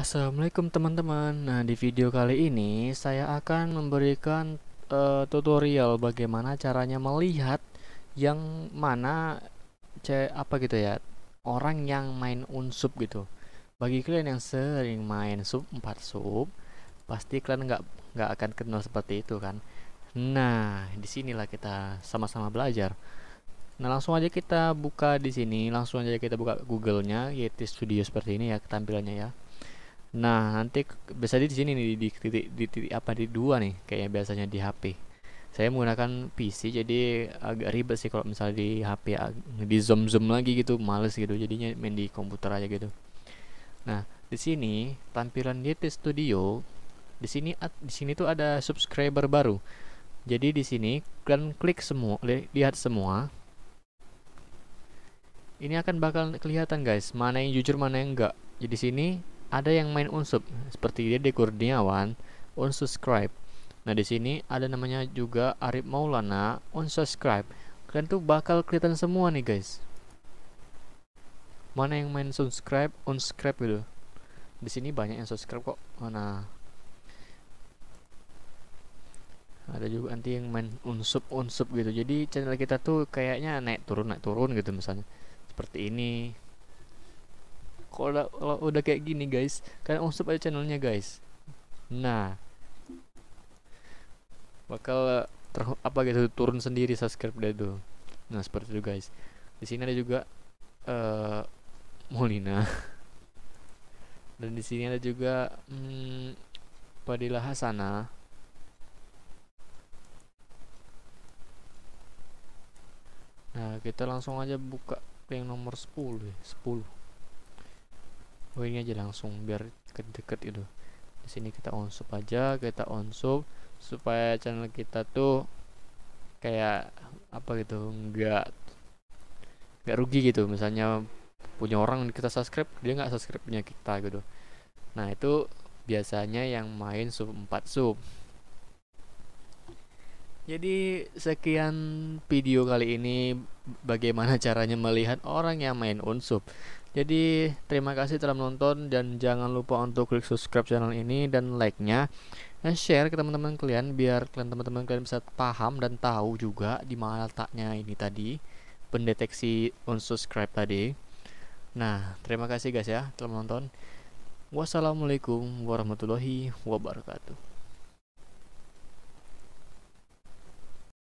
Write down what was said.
Assalamualaikum teman-teman Nah di video kali ini saya akan memberikan uh, tutorial bagaimana caranya melihat yang mana c apa gitu ya orang yang main unsub gitu bagi kalian yang sering main sub 4 sub pasti kalian nggak nggak akan kenal seperti itu kan nah disinilah kita sama-sama belajar Nah langsung aja kita buka di sini langsung aja kita buka Google-nya Yeti Studio seperti ini ya tampilannya ya Nah, nanti bisa di sini nih di titik di titik apa di dua nih kayaknya biasanya di HP. Saya menggunakan PC jadi agak ribet sih kalau misalnya di HP di zoom-zoom lagi gitu, males gitu. Jadinya main di komputer aja gitu. Nah, di sini tampilan di Studio di sini di sini tuh ada subscriber baru. Jadi di sini kalian klik semua lihat semua. Ini akan bakal kelihatan guys, mana yang jujur mana yang enggak. Jadi sini ada yang main unsub seperti dia di Kurniawan, unsubscribe. Nah di sini ada namanya juga Arif Maulana, unsubscribe. Kalian tuh bakal kelihatan semua nih guys. Mana yang main subscribe, unsubscribe gitu. Di sini banyak yang subscribe kok. Oh, nah. Ada juga nanti yang main unsub unsub gitu. Jadi channel kita tuh kayaknya naik turun naik turun gitu misalnya. Seperti ini kalau kalau udah kayak gini guys kalian unsub aja channelnya guys nah bakal ter, apa gitu turun sendiri subscribe dia tuh nah seperti itu guys di sini ada juga uh, Molina dan di sini ada juga hmm, Padilla Hasana nah kita langsung aja buka yang nomor 10 10 ya, oh ini aja langsung biar deket-deket itu di sini kita on sub aja kita on sub supaya channel kita tuh kayak apa gitu enggak enggak rugi gitu misalnya punya orang kita subscribe dia nggak subscribe punya kita gitu nah itu biasanya yang main sub 4 sub jadi sekian video kali ini bagaimana caranya melihat orang yang main unsub jadi terima kasih telah menonton dan jangan lupa untuk klik subscribe channel ini dan like-nya dan share ke teman-teman kalian biar kalian teman-teman kalian bisa paham dan tahu juga di mana letaknya ini tadi pendeteksi unsubscribe tadi. Nah, terima kasih guys ya telah menonton. Wassalamualaikum warahmatullahi wabarakatuh.